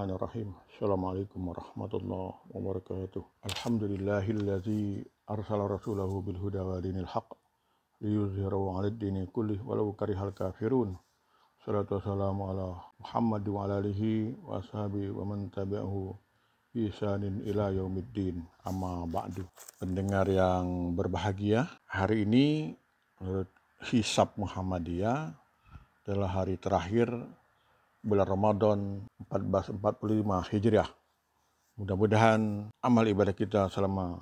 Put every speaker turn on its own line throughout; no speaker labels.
Bismillahirrahmanirrahim. Assalamualaikum warahmatullahi wabarakatuh. Alhamdulillahilladzi arsala rasulahu bil huda wa dinil haq liyuzhirahu 'ala dini kulli walau karihal kafirun. Shalatu wassalamu ala Muhammad wa ala alihi wa ashabi wa man tabi'ahu bi ihsanin ila yaumiddin. Amma ba'du. Pendengar yang berbahagia, hari ini menurut hisab Muhammadiyah adalah hari terakhir bulan Ramadan 1445 Hijriah. Mudah-mudahan amal ibadah kita selama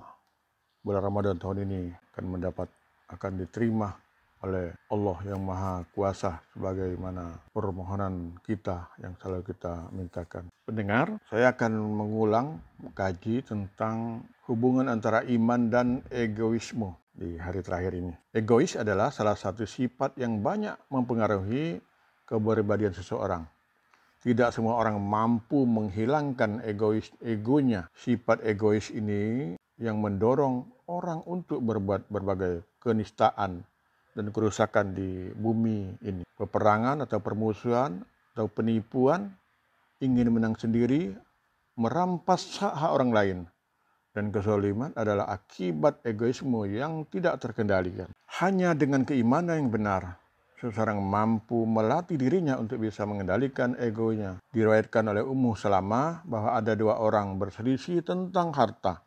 bulan Ramadan tahun ini akan mendapat akan diterima oleh Allah yang Maha Kuasa sebagaimana permohonan kita yang selalu kita mintakan. Pendengar, saya akan mengulang kaji tentang hubungan antara iman dan egoisme di hari terakhir ini. Egois adalah salah satu sifat yang banyak mempengaruhi kepribadian seseorang. Tidak semua orang mampu menghilangkan egois egonya. Sifat egois ini yang mendorong orang untuk berbuat berbagai kenistaan dan kerusakan di bumi ini. Peperangan atau permusuhan atau penipuan, ingin menang sendiri, merampas hak-hak orang lain. Dan kezaliman adalah akibat egoisme yang tidak terkendalikan. Hanya dengan keimanan yang benar, seseorang mampu melatih dirinya untuk bisa mengendalikan egonya. Diriwayatkan oleh Ummu Salamah bahwa ada dua orang berselisih tentang harta.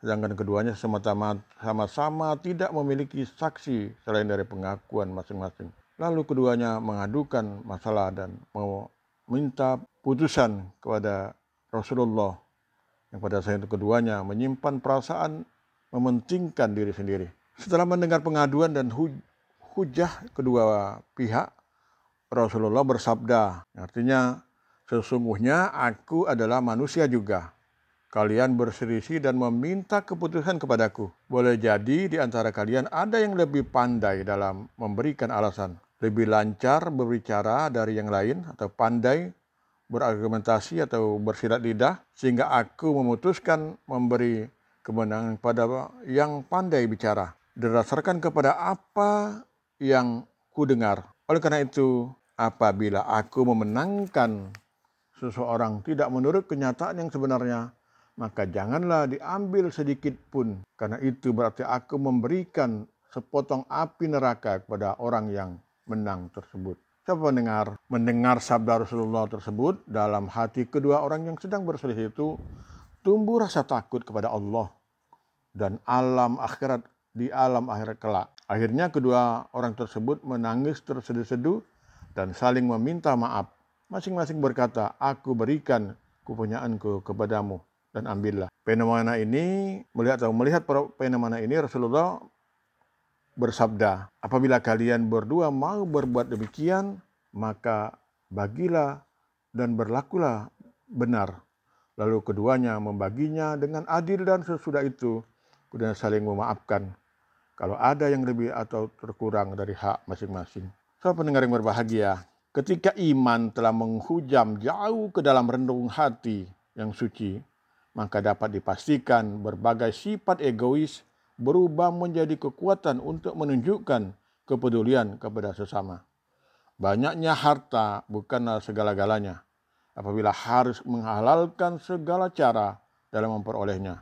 Sedangkan keduanya sama-sama tidak memiliki saksi selain dari pengakuan masing-masing. Lalu keduanya mengadukan masalah dan meminta putusan kepada Rasulullah yang pada saat itu keduanya menyimpan perasaan mementingkan diri sendiri. Setelah mendengar pengaduan dan hujah kedua pihak, Rasulullah bersabda, artinya sesungguhnya aku adalah manusia juga. Kalian berselisih dan meminta keputusan kepadaku. Boleh jadi di antara kalian ada yang lebih pandai dalam memberikan alasan, lebih lancar berbicara dari yang lain atau pandai berargumentasi atau bersilat lidah sehingga aku memutuskan memberi kemenangan pada yang pandai bicara. Berdasarkan kepada apa yang kudengar. Oleh karena itu, apabila aku memenangkan seseorang tidak menurut kenyataan yang sebenarnya, maka janganlah diambil sedikit pun, karena itu berarti aku memberikan sepotong api neraka kepada orang yang menang tersebut. Siapa mendengar? Mendengar sabda Rasulullah tersebut dalam hati kedua orang yang sedang berselisih itu tumbuh rasa takut kepada Allah dan alam akhirat di alam akhirat kelak. Akhirnya kedua orang tersebut menangis terseduh-seduh dan saling meminta maaf. Masing-masing berkata, aku berikan kepunyaanku kepadamu dan ambillah. Fenomena ini melihat atau melihat fenomena ini Rasulullah bersabda, apabila kalian berdua mau berbuat demikian, maka bagilah dan berlakulah benar. Lalu keduanya membaginya dengan adil dan sesudah itu, kemudian saling memaafkan kalau ada yang lebih atau terkurang dari hak masing-masing. Sahabat pendengar yang berbahagia, ketika iman telah menghujam jauh ke dalam rendung hati yang suci, maka dapat dipastikan berbagai sifat egois berubah menjadi kekuatan untuk menunjukkan kepedulian kepada sesama. Banyaknya harta bukanlah segala-galanya apabila harus menghalalkan segala cara dalam memperolehnya.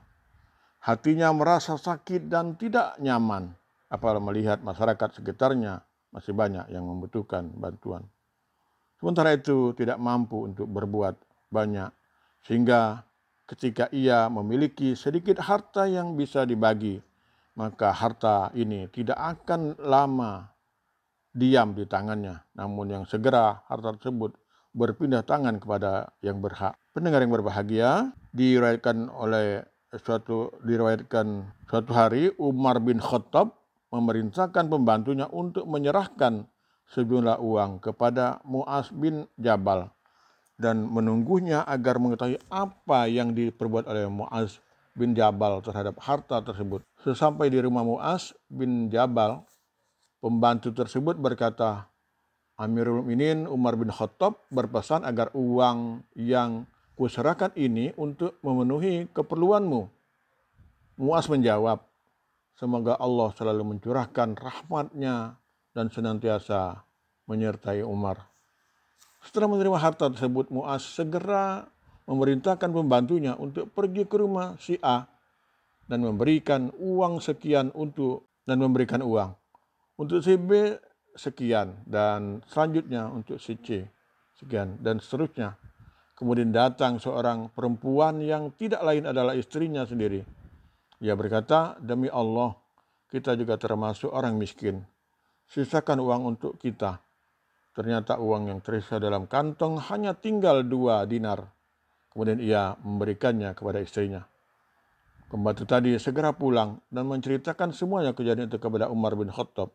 Hatinya merasa sakit dan tidak nyaman, apalagi melihat masyarakat sekitarnya masih banyak yang membutuhkan bantuan. Sementara itu tidak mampu untuk berbuat banyak, sehingga ketika ia memiliki sedikit harta yang bisa dibagi, maka harta ini tidak akan lama diam di tangannya, namun yang segera harta tersebut berpindah tangan kepada yang berhak. Pendengar yang berbahagia dirayakan oleh suatu diriwayatkan suatu hari Umar bin Khattab memerintahkan pembantunya untuk menyerahkan sejumlah uang kepada Muas bin Jabal dan menunggunya agar mengetahui apa yang diperbuat oleh Muas bin Jabal terhadap harta tersebut. Sesampai di rumah Muas bin Jabal, pembantu tersebut berkata, Amirul Minin Umar bin Khattab berpesan agar uang yang Kuserahkan ini untuk memenuhi keperluanmu. Muas menjawab, Semoga Allah selalu mencurahkan rahmatnya dan senantiasa menyertai Umar. Setelah menerima harta tersebut, Muas segera memerintahkan pembantunya untuk pergi ke rumah si A dan memberikan uang sekian untuk dan memberikan uang. Untuk si B sekian dan selanjutnya untuk si C sekian dan seterusnya. Kemudian datang seorang perempuan yang tidak lain adalah istrinya sendiri. Ia berkata, demi Allah, kita juga termasuk orang miskin. Sisakan uang untuk kita. Ternyata uang yang tersisa dalam kantong hanya tinggal dua dinar. Kemudian ia memberikannya kepada istrinya. Pembantu tadi segera pulang dan menceritakan semuanya kejadian itu kepada Umar bin Khattab.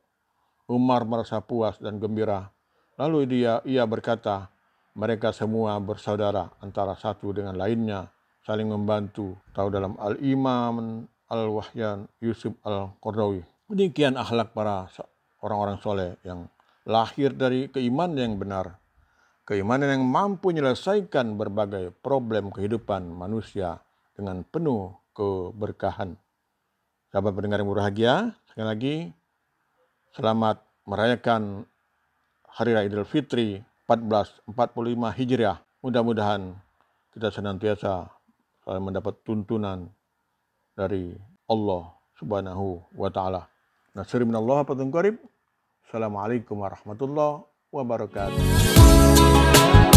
Umar merasa puas dan gembira. Lalu dia ia berkata, mereka semua bersaudara antara satu dengan lainnya, saling membantu. Tahu dalam Al-Imam Al-Wahyan Yusuf Al-Qardawi. Demikian akhlak para orang-orang soleh yang lahir dari keimanan yang benar. Keimanan yang mampu menyelesaikan berbagai problem kehidupan manusia dengan penuh keberkahan. Sahabat pendengar yang berbahagia, sekali lagi selamat merayakan Hari Raya Idul Fitri 1445 Hijriah. Mudah-mudahan kita senantiasa mendapat tuntunan dari Allah Subhanahu wa taala. Nasir minallah patun qarib. Assalamualaikum warahmatullahi wabarakatuh.